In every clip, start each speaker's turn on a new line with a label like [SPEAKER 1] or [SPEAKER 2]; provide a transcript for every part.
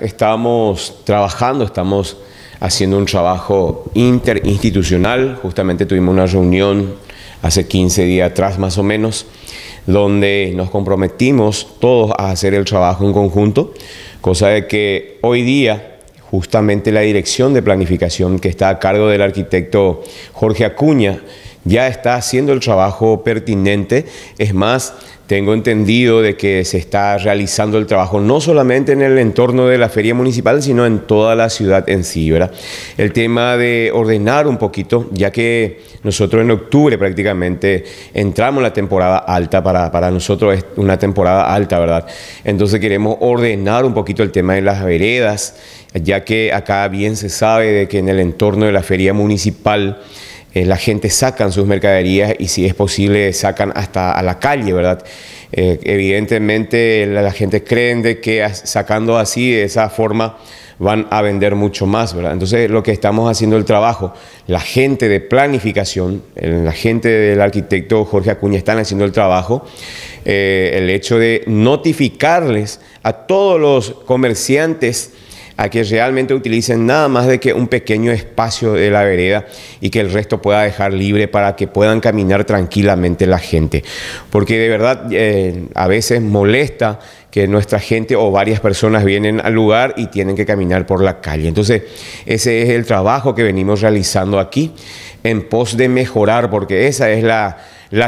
[SPEAKER 1] Estamos trabajando, estamos haciendo un trabajo interinstitucional. Justamente tuvimos una reunión hace 15 días atrás más o menos, donde nos comprometimos todos a hacer el trabajo en conjunto, cosa de que hoy día justamente la dirección de planificación que está a cargo del arquitecto Jorge Acuña ya está haciendo el trabajo pertinente. Es más, tengo entendido de que se está realizando el trabajo no solamente en el entorno de la feria municipal, sino en toda la ciudad en sí, ¿verdad? El tema de ordenar un poquito, ya que nosotros en octubre prácticamente entramos en la temporada alta, para, para nosotros es una temporada alta, ¿verdad? Entonces queremos ordenar un poquito el tema de las veredas, ya que acá bien se sabe de que en el entorno de la feria municipal, eh, la gente sacan sus mercaderías y si es posible sacan hasta a la calle, ¿verdad? Eh, evidentemente la, gente cree de que sacando así, de esa forma, van a vender mucho más, ¿verdad? Entonces lo que estamos haciendo el trabajo, la gente de planificación, la gente del arquitecto Jorge Acuña están haciendo el trabajo, eh, el hecho de notificarles a todos los comerciantes, a que realmente utilicen nada más de que un pequeño espacio de la vereda y que el resto pueda dejar libre para que puedan caminar tranquilamente la gente. Porque de verdad eh, a veces molesta que nuestra gente o varias personas vienen al lugar y tienen que caminar por la calle. Entonces, ese es el trabajo que venimos realizando aquí en pos de mejorar, porque esa es la,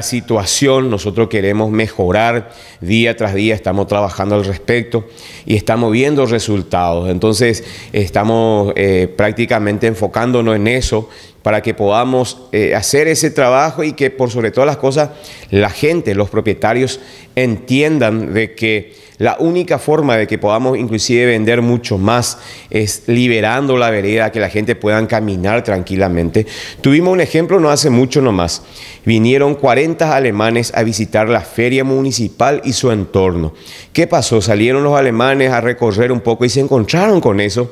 [SPEAKER 1] situación, nosotros queremos mejorar día tras día, estamos trabajando al respecto y estamos viendo resultados. Entonces, estamos eh, prácticamente enfocándonos en eso para que podamos eh, hacer ese trabajo y que por sobre todas las cosas la gente, los propietarios entiendan de que la única forma de que podamos inclusive vender mucho más es liberando la vereda, que la gente pueda caminar tranquilamente. Tuvimos un ejemplo no hace mucho nomás. Vinieron 40 alemanes a visitar la feria municipal y su entorno. ¿Qué pasó? Salieron los alemanes a recorrer un poco y se encontraron con eso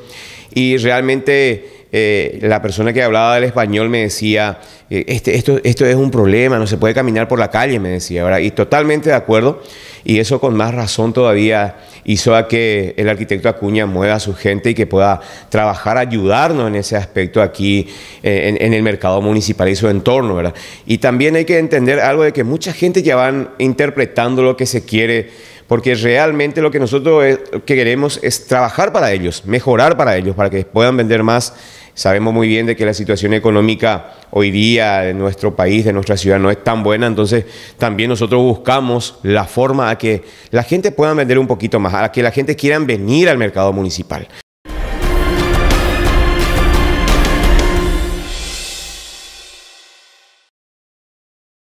[SPEAKER 1] y realmente eh, la persona que hablaba del español me decía, eh, este, esto, esto es un problema, no se puede caminar por la calle, me decía, ¿verdad? Y totalmente de acuerdo, y eso con más razón todavía hizo a que el arquitecto Acuña mueva a su gente y que pueda trabajar, ayudarnos en ese aspecto aquí eh, en, el mercado municipal y su entorno, ¿verdad? Y también hay que entender algo de que mucha gente ya van interpretando lo que se quiere porque realmente lo que nosotros que queremos es trabajar para ellos, mejorar para ellos, para que puedan vender más Sabemos muy bien de que la situación económica hoy día de nuestro país, de nuestra ciudad, no es tan buena, entonces también nosotros buscamos la forma a que la gente pueda vender un poquito más, a que la gente quiera venir al mercado municipal.